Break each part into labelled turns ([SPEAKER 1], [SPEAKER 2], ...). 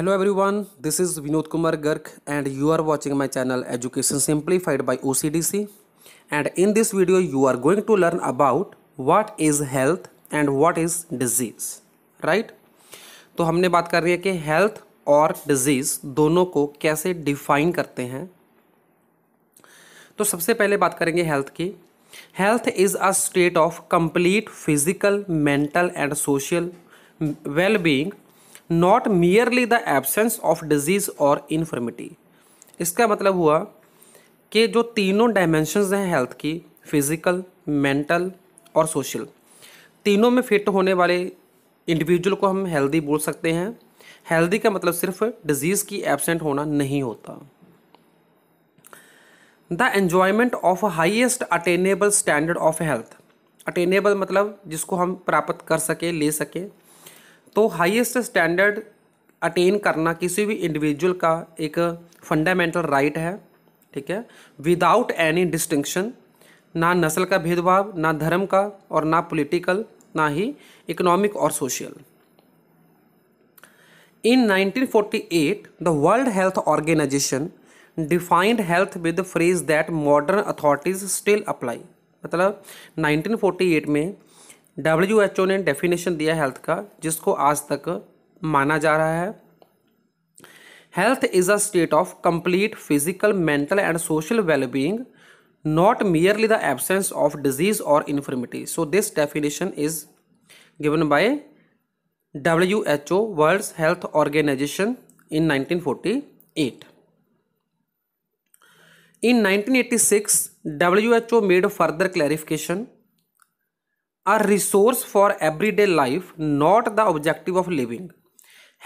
[SPEAKER 1] Hello everyone this is Vinod Kumar Garg and you are watching my channel education simplified by OCDC and in this video you are going to learn about what is health and what is disease right तो हमने बात कर रही है कि health और disease दोनों को कैसे डिफाइन करते हैं तो सबसे पहले बात करेंगे हेल्थ की health is a state of complete physical mental and social well being not merely the absence of disease और इन्फर्मिटी इसका मतलब हुआ कि जो तीनों डायमेंशन हैं हेल्थ की फिज़िकल मेंटल और सोशल तीनों में फिट होने वाले इंडिविजुअल को हम हेल्दी बोल सकते हैं हेल्दी का मतलब सिर्फ डिजीज़ की एबसेंट होना नहीं होता the enjoyment of highest attainable standard of health attainable मतलब जिसको हम प्राप्त कर सके ले सकें तो हाईएस्ट स्टैंडर्ड अटेन करना किसी भी इंडिविजुअल का एक फंडामेंटल राइट right है ठीक है विदाउट एनी डिस्टिंक्शन ना नस्ल का भेदभाव ना धर्म का और ना पॉलिटिकल ना ही इकोनॉमिक और social in 1948 the World Health Organization defined health with phrase that modern authorities still apply मतलब 1948 में डब्ल्यू एच ओ ने डेफिनेशन दिया हेल्थ का जिसको आज तक माना जा रहा है health is a state of complete physical mental and social wellbeing not merely the absence of disease और infirmity so this definition is given by W H O World Health Organization in nineteen forty eight in nineteen eighty six W H O made further clarification a resource for every day life not the objective of living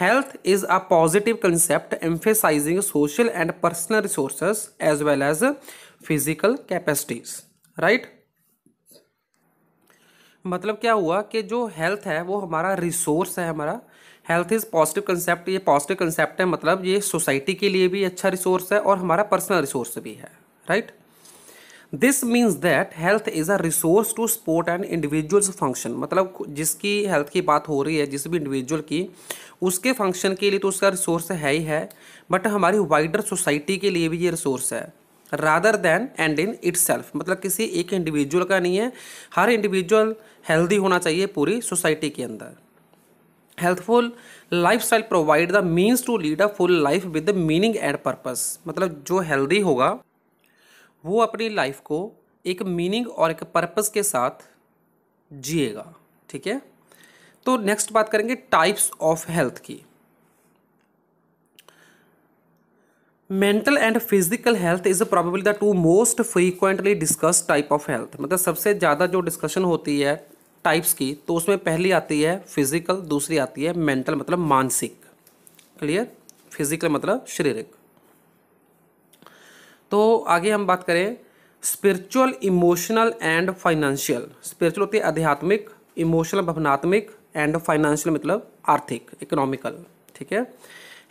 [SPEAKER 1] health is a positive concept emphasising social and personal resources as well as physical capacities right मतलब क्या हुआ कि जो health है वो हमारा resource है हमारा हेल्थ इज़ पॉजिटिव कंसेप्ट ये पॉजिटिव कंसेप्ट है मतलब ये सोसाइटी के लिए भी अच्छा रिसोर्स है और हमारा पर्सनल रिसोर्स भी है right right? This means that health is a resource to support and individuals function मतलब जिसकी हेल्थ की बात हो रही है जिस भी इंडिविजुअल की उसके फंक्शन के लिए तो उसका रिसोर्स है ही है बट हमारी वाइडर सोसाइटी के लिए भी ये रिसोर्स है rather than and in its मतलब किसी एक इंडिविजुअल का नहीं है हर इंडिविजुअल हेल्दी होना चाहिए पूरी सोसाइटी के अंदर healthful life style provide the means to lead a full life with meaning and purpose मतलब जो हेल्दी होगा वो अपनी लाइफ को एक मीनिंग और एक पर्पस के साथ जिएगा ठीक है तो नेक्स्ट बात करेंगे टाइप्स ऑफ हेल्थ की mental and physical health is probably the two most frequently discuss type of health मतलब सबसे ज़्यादा जो डिस्कशन होती है टाइप्स की तो उसमें पहली आती है फिजिकल दूसरी आती है मेंटल मतलब मानसिक क्लियर फिजिकल मतलब शारीरिक तो आगे हम बात करें spiritual emotional and financial spiritual होती है आध्यात्मिक इमोशनल भावनात्मक एंड फाइनेंशियल मतलब आर्थिक इकोनॉमिकल ठीक है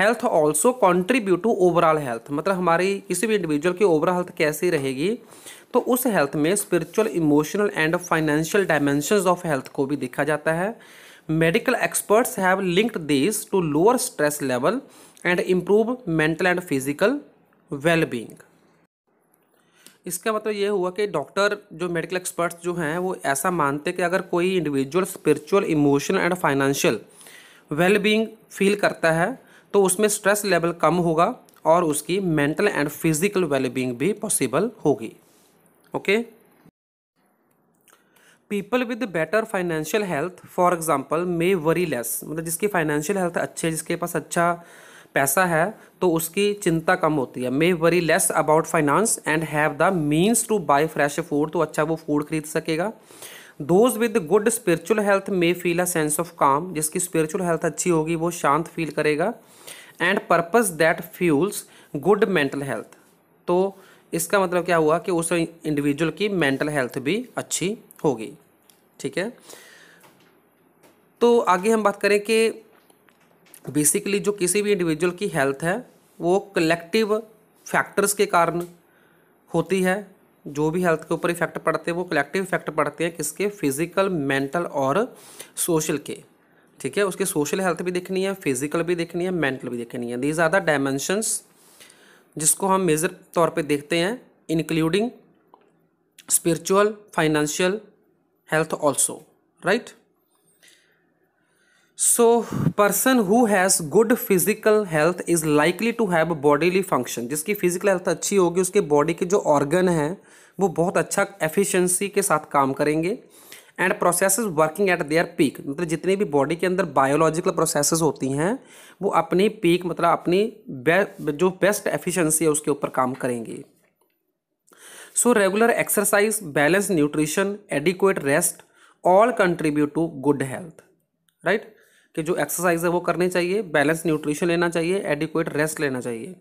[SPEAKER 1] health also contribute to overall health मतलब हमारी किसी भी इंडिविजुअल की ओवरऑल हेल्थ कैसी रहेगी तो उस हेल्थ में spiritual emotional and financial dimensions of health को भी देखा जाता है medical experts have linked this to lower stress level and improve mental and physical wellbeing इसका मतलब ये हुआ कि डॉक्टर जो मेडिकल एक्सपर्ट्स जो हैं वो ऐसा मानते कि अगर कोई individual spiritual emotional and financial wellbeing feel करता है तो उसमें स्ट्रेस लेवल कम होगा और उसकी मेंटल एंड फिजिकल वेलबींग भी पॉसिबल होगी okay people with better financial health for example may worry less मतलब जिसकी फाइनेंशियल हेल्थ अच्छी है जिसके पास अच्छा पैसा है तो उसकी चिंता कम होती है may worry less about finance and have the means to buy fresh food तो अच्छा वो फूड खरीद सकेगा those with good spiritual health may feel a sense of calm जिसकी स्पिरिचुअल हेल्थ अच्छी होगी वो शांत फील करेगा and purpose that fuels good mental health तो इसका मतलब क्या हुआ कि उस इंडिविजुअल की मेंटल हेल्थ भी अच्छी होगी ठीक है तो आगे हम बात करें कि बेसिकली जो किसी भी इंडिविजुअल की हेल्थ है वो कलेक्टिव फैक्टर्स के कारण होती है जो भी हेल्थ के ऊपर इफेक्ट पड़ते हैं वो कलेक्टिव इफेक्ट पड़ते हैं किसके फिजिकल मेंटल और सोशल के ठीक है उसके सोशल हेल्थ भी देखनी है फिजिकल भी देखनी है मेंटल भी देखनी है दीज आर द डायमेंशंस जिसको हम मेजर तौर पे देखते हैं including spiritual financial health also right so person who has good physical health is likely to have bodily function जिसकी फिजिकल हेल्थ अच्छी होगी उसके बॉडी के जो ऑर्गन हैं वो बहुत अच्छा एफिशिएंसी के साथ काम करेंगे and process working at their peak मतलब जितनी भी बॉडी के अंदर बायोलॉजिकल प्रोसेस होती हैं वो अपनी पीक मतलब अपनी बे, जो बेस्ट एफिशिएंसी है उसके ऊपर काम करेंगी so regular exercise balance nutrition adequate rest all contribute to good health right कि जो एक्सरसाइज है वो करनी चाहिए बैलेंस न्यूट्रिशन लेना चाहिए एडिक्वेट रेस्ट लेना चाहिए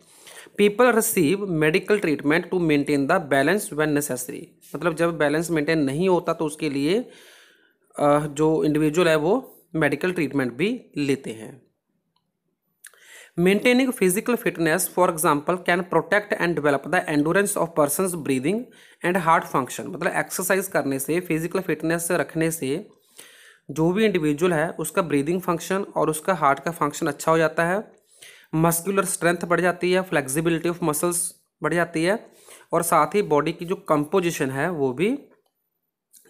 [SPEAKER 1] people receive medical treatment to maintain the balance when necessary मतलब जब बैलेंस मेंटेन नहीं होता तो उसके लिए जो इंडिविजुअल है वो मेडिकल ट्रीटमेंट भी लेते हैं maintaining physical fitness for example can protect and develop the endurance of person breathing and heart function मतलब एक्सरसाइज करने से फिजिकल फिटनेस रखने से जो भी इंडिविजुअल है उसका ब्रीदिंग फंक्शन और उसका हार्ट का फंक्शन अच्छा हो जाता है मस्कुलर स्ट्रेंथ बढ़ जाती है फ्लेक्सिबिलिटी ऑफ मसल्स बढ़ जाती है और साथ ही बॉडी की जो कंपोजिशन है वो भी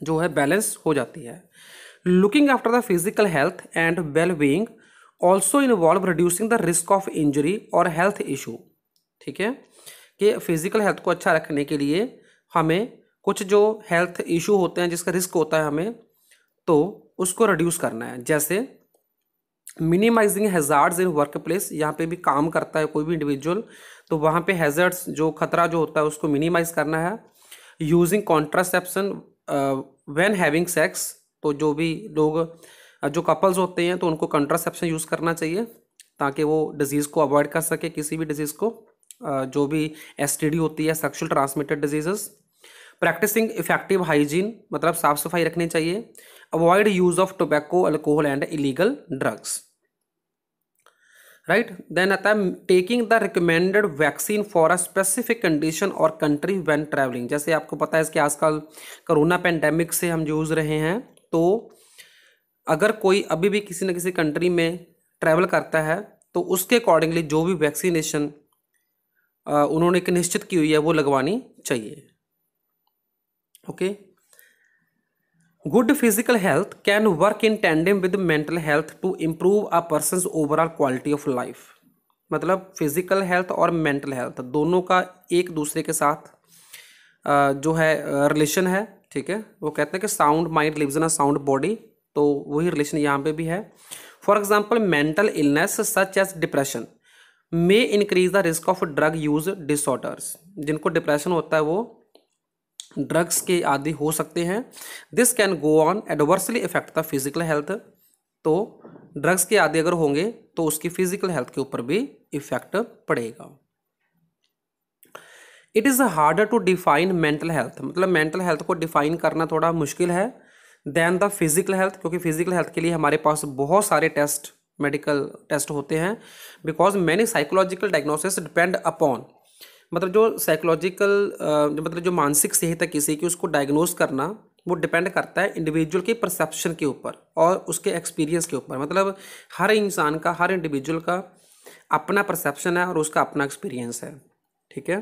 [SPEAKER 1] जो है बैलेंस हो जाती है looking after the physical health and well being also involve reducing the risk of injury और हेल्थ इशू ठीक है कि फिजिकल हेल्थ को अच्छा रखने के लिए हमें कुछ जो हेल्थ इशू होते हैं जिसका रिस्क होता है हमें तो उसको रिड्यूस करना है जैसे minimising hazards in work place यहाँ पे भी काम करता है कोई भी इंडिविजुअल तो वहाँ पे हैज़र्ड्स जो खतरा जो होता है उसको मिनिमाइज करना है using contraception when having sex तो जो भी लोग uh, जो कपल्स होते हैं तो उनको कॉन्ट्रासेप्शन यूज़ करना चाहिए ताकि वो डिजीज़ को अवॉइड कर सके किसी भी डिजीज़ को uh, जो भी एस होती है sexual transmitted disease practising effective hygiene मतलब साफ़ सफाई रखनी चाहिए avoid use of tobacco alcohol and illegal drugs right then आता है taking the recommended vaccine for a specific condition or country when traveling जैसे आपको पता है इसके आजकल कोरोना पेंडेमिक से हम जूझ रहे हैं तो अगर कोई अभी भी किसी न किसी कंट्री में ट्रैवल करता है तो उसके अकॉर्डिंगली जो भी वैक्सीनेशन उन्होंने एक निश्चित की हुई है वो लगवानी चाहिए okay okay? Good physical health can work in tandem with mental health to improve a person's overall quality of life मतलब फिजिकल हेल्थ और मेंटल हेल्थ दोनों का एक दूसरे के साथ जो है रिलेशन है ठीक है वो कहते हैं कि sound mind lives in a sound body तो वही रिलेशन यहाँ पे भी है for example mental illness such as depression may increase the risk of drug use disorders जिनको डिप्रेशन होता है वो ड्रग्स के आदि हो सकते हैं this can go on adversely effect the physical health तो ड्रग्स के आदि अगर होंगे तो उसकी फिजिकल हेल्थ के ऊपर भी इफेक्ट पड़ेगा it is harder to define mental health मतलब मेंटल हेल्थ को डिफाइन करना थोड़ा मुश्किल है दैन द फिजिकल हेल्थ क्योंकि फिजिकल हेल्थ के लिए हमारे पास बहुत सारे टेस्ट मेडिकल टेस्ट होते हैं because many psychological diagnosis depend upon मतलब जो साइकोलॉजिकल मतलब जो मानसिक सेहत है किसी की उसको डायग्नोज करना वो डिपेंड करता है इंडिविजुअल के परसेप्शन के ऊपर और उसके एक्सपीरियंस के ऊपर मतलब हर इंसान का हर इंडिविजुअल का अपना परसेप्शन है और उसका अपना एक्सपीरियंस है ठीक है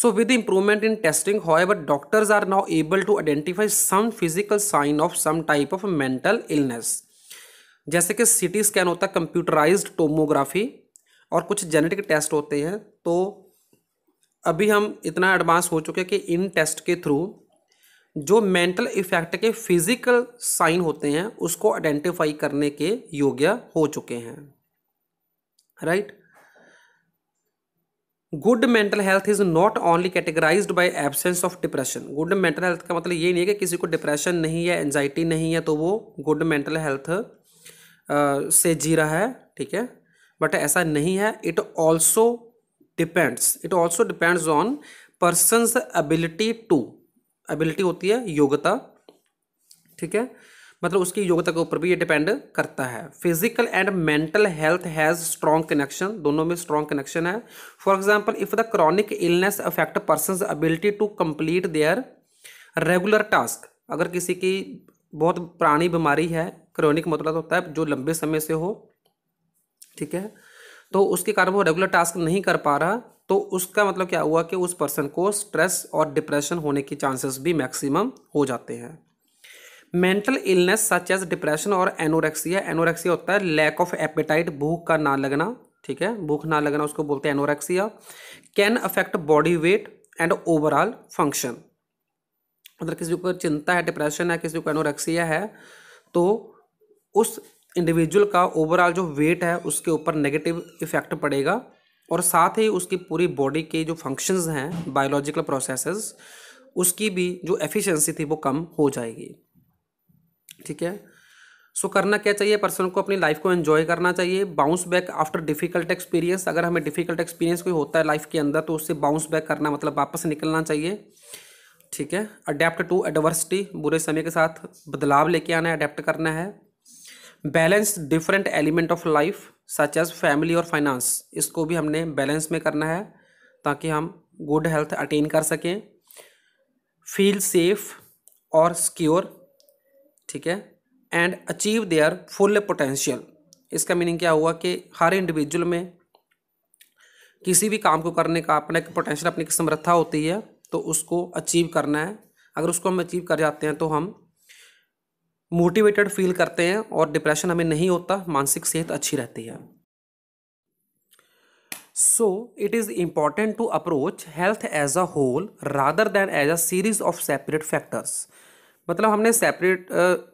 [SPEAKER 1] so with improvement in testing testing, ever doctors are now able to identify some physical sign of some type of mental illness जैसे कि सी टी स्कैन होता है कंप्यूटराइज टोमोग्राफी और कुछ जेनेटिक टेस्ट होते हैं तो अभी हम इतना एडवांस हो चुके हैं कि इन टेस्ट के थ्रू जो मेंटल इफेक्ट के फिजिकल साइन होते हैं उसको आइडेंटिफाई करने के योग्य हो चुके हैं right good mental health is not only categorise by absence of depression good mental health का मतलब ये नहीं है कि किसी को डिप्रेशन नहीं है एनजाइटी नहीं है तो वो गुड मेंटल हेल्थ से जी रहा है ठीक है बट ऐसा नहीं है it also depends it also depends on person's ability to ability होती है योग्यता ठीक है मतलब उसकी योग्यता के ऊपर भी ये डिपेंड करता है physical and mental health has strong connection दोनों में स्ट्रॉन्ग कनेक्शन है for example if the chronic illness affect person ability to complete their regular task अगर किसी की बहुत पुरानी बीमारी है क्रॉनिक मतलब तो होता है जो लंबे समय से हो ठीक है तो उसके कारण वो रेगुलर टास्क नहीं कर पा रहा तो उसका मतलब क्या हुआ कि उस पर्सन को स्ट्रेस और डिप्रेशन होने के चांसेस भी मैक्सिमम हो जाते हैं mental illness such as depression और एनोरेक्सिया एनोरेक्सिया होता है लैक ऑफ एपेटाइट भूख का ना लगना ठीक है भूख ना लगना उसको बोलते हैं anorexia can affect body weight and overall function मतलब किसी को चिंता है डिप्रेशन है किसी को एनोरेक्सिया है तो उस इंडिविजुअल का ओवरऑल जो वेट है उसके ऊपर नेगेटिव इफेक्ट पड़ेगा और साथ ही उसकी पूरी बॉडी के जो फंक्शंस हैं बायोलॉजिकल प्रोसेसेस उसकी भी जो एफिशिएंसी थी वो कम हो जाएगी ठीक है सो so, करना क्या चाहिए पर्सन को अपनी लाइफ को एंजॉय करना चाहिए bounce back after difficult experience अगर हमें डिफिकल्ट एक्सपीरियंस कोई होता है लाइफ के अंदर तो उससे बाउंस बैक करना मतलब वापस निकलना चाहिए ठीक है अडेप्ट टू एडवर्सिटी बुरे समय के साथ बदलाव लेके आना है अडेप्ट करना है balance different element of life such as family और फाइनेंस इसको भी हमने बैलेंस में करना है ताकि हम गुड हेल्थ अटेन कर सकें फील सेफ और सिक्योर ठीक है and achieve their full potential इसका मीनिंग क्या हुआ कि हर इंडिविजुअल में किसी भी काम को करने का अपना एक पोटेंशियल अपनी एक समर्था होती है तो उसको अचीव करना है अगर उसको हम अचीव कर जाते हैं तो हम मोटिवेटेड फील करते हैं और डिप्रेशन हमें नहीं होता मानसिक सेहत अच्छी रहती है so it is important to approach health as a whole rather than as a series of separate factors मतलब हमने सेपरेट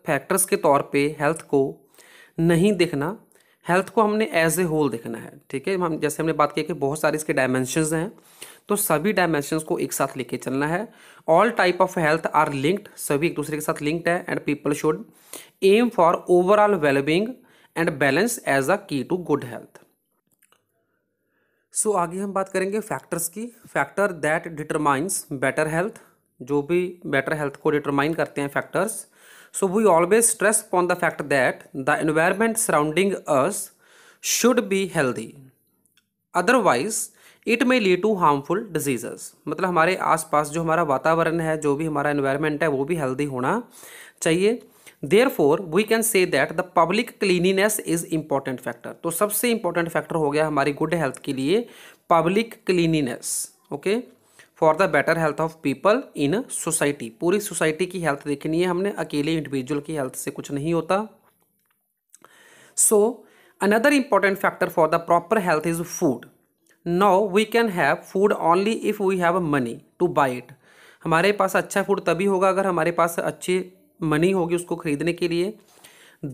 [SPEAKER 1] फैक्टर्स के तौर पे हेल्थ को नहीं देखना हेल्थ को हमने एज ए होल देखना है ठीक है हम जैसे हमने बात की कि बहुत सारे इसके डायमेंशंस हैं तो सभी डायमेंशन को एक साथ लेके चलना है all type of health are linked सभी एक दूसरे के साथ लिंक्ड है and people should aim for overall wellbeing and balance as a key to good health so आगे हम बात करेंगे फैक्टर्स की factor that determines better health जो भी बेटर हेल्थ को डिटरमाइन करते हैं factors so we always stress upon the fact that the environment surrounding us should be healthy otherwise it may lead to harmful diseases मतलब हमारे आसपास जो हमारा वातावरण है जो भी हमारा इन्वायरमेंट है वो भी हेल्दी होना चाहिए therefore we can say that the public cleanliness is important factor तो सबसे इंपॉर्टेंट फैक्टर हो गया हमारी गुड हेल्थ के लिए public cleanliness okay for the better health of people in society पूरी सोसाइटी की हेल्थ देखनी है हमने अकेले इंडिविजुअल की हेल्थ से कुछ नहीं होता so another important factor for the proper health is food now we can have food only if we have money to buy it हमारे पास अच्छा फूड तभी होगा अगर हमारे पास अच्छी मनी होगी उसको खरीदने के लिए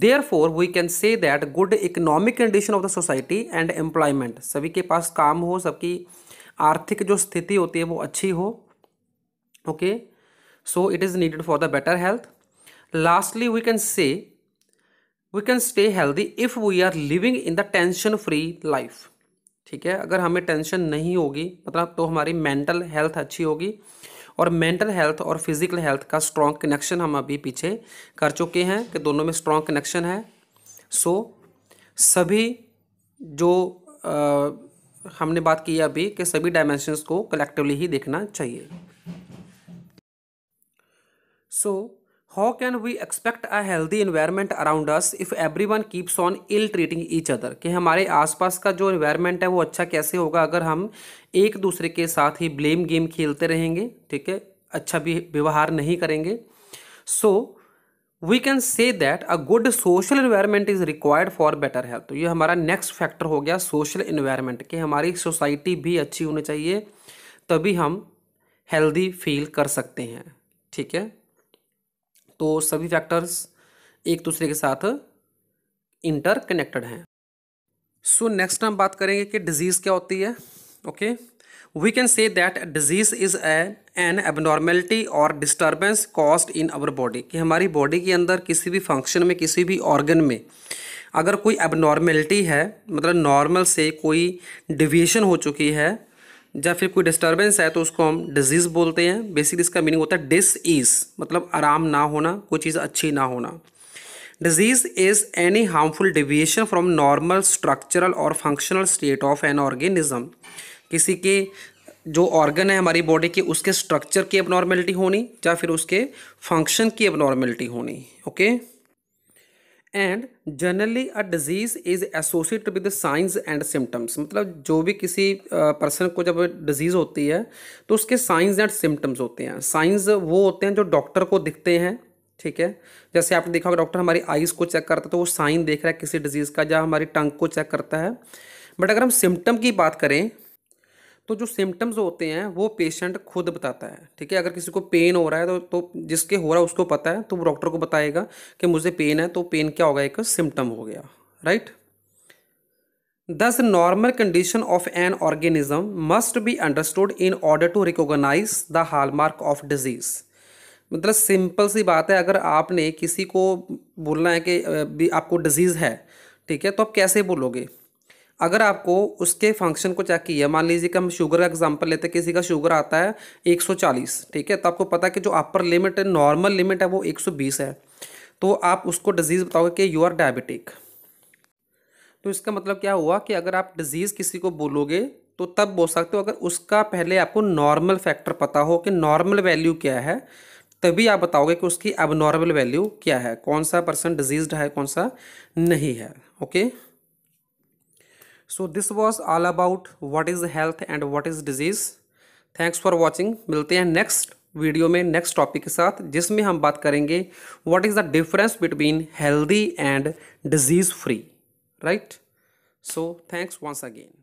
[SPEAKER 1] therefore we can say that good economic condition of the society and employment सभी के पास काम हो सबकी आर्थिक जो स्थिति होती है वो अच्छी हो okay so it is needed for the better health lastly we can say we can stay healthy if we are living in the tension free life ठीक है अगर हमें टेंशन नहीं होगी मतलब तो हमारी मेंटल हेल्थ अच्छी होगी और मेंटल हेल्थ और फिजिकल हेल्थ का स्ट्रॉन्ग कनेक्शन हम अभी पीछे कर चुके हैं कि दोनों में स्ट्रॉन्ग कनेक्शन है सो सभी जो आ, हमने बात की अभी कि सभी डायमेंशंस को कलेक्टिवली ही देखना चाहिए so so, can we expect a healthy environment around us if everyone keeps on ill treating each other कि हमारे आसपास का जो इन्वायरमेंट है वो अच्छा कैसे होगा अगर हम एक दूसरे के साथ ही ब्लेम गेम खेलते रहेंगे ठीक है अच्छा भी व्यवहार नहीं करेंगे so we can say that a good social environment is required for better health तो ये हमारा नेक्स्ट फैक्टर हो गया सोशल इन्वायरमेंट कि हमारी सोसाइटी भी अच्छी होनी चाहिए तभी हम हेल्दी फील कर सकते हैं ठीक है तो सभी फैक्टर्स एक दूसरे के साथ इंटर कनेक्टेड हैं सो नेक्स्ट हम बात करेंगे कि डिजीज़ क्या होती है okay we can say that disease is a an abnormality और disturbance caused in our body कि हमारी बॉडी के अंदर किसी भी फंक्शन में किसी भी ऑर्गन में अगर कोई एबनॉर्मेलिटी है मतलब नॉर्मल से कोई डिविएशन हो चुकी है या फिर कोई डिस्टर्बेंस है तो उसको हम डिजीज़ बोलते हैं बेसिकली इसका मीनिंग होता है डिस ईज मतलब आराम ना होना कोई चीज़ अच्छी ना होना disease is any harmful deviation from normal structural और functional state of an organism किसी के जो ऑर्गन है हमारी बॉडी के उसके स्ट्रक्चर की अपनॉर्मेलिटी होनी या फिर उसके फंक्शन की अपनॉर्मेलिटी होनी okay okay? And generally a disease is associate with signs and symptoms मतलब जो भी किसी पर्सन को जब डिजीज़ होती है तो उसके साइंस एंड सिम्टम्स होते हैं साइंस वो होते हैं जो डॉक्टर को दिखते हैं ठीक है जैसे आपने देखा होगा डॉक्टर हमारी आइज़ को चेक करता है तो वो साइन देख रहा है किसी डिजीज़ का या हमारी टंग को चेक करता है बट अगर हम सिम्टम की बात करें तो जो सिम्टम्स होते हैं वो पेशेंट खुद बताता है ठीक है अगर किसी को पेन हो रहा है तो तो जिसके हो रहा है उसको पता है तो वो डॉक्टर को बताएगा कि मुझे पेन है तो पेन क्या होगा एक सिम्टम हो गया right thus normal condition of an organism must be understood in order to recognise the hallmark of disease मतलब सिंपल सी बात है अगर आपने किसी को बोलना है कि आपको डिजीज़ है ठीक है तो आप कैसे बोलोगे अगर आपको उसके फंक्शन को चेक किया मान लीजिए कि हम शुगर का एग्जांपल लेते हैं किसी का शुगर आता है 140 ठीक है तो आपको पता है कि जो अपर लिमिट है नॉर्मल लिमिट है वो 120 है तो आप उसको डिजीज़ बताओगे कि यू आर डायबिटिक तो इसका मतलब क्या हुआ कि अगर आप डिजीज़ किसी को बोलोगे तो तब बोल सकते हो अगर उसका पहले आपको नॉर्मल फैक्टर पता हो कि नॉर्मल वैल्यू क्या है तभी आप बताओगे कि उसकी अब नॉर्मल वैल्यू क्या है कौन सा पर्सन डिजीज है कौन सा नहीं है okay so this was all about what is health and what is disease thanks for watching मिलते हैं नेक्स्ट वीडियो में नेक्स्ट टॉपिक के साथ जिसमें हम बात करेंगे what is the difference between healthy and disease free right so thanks once again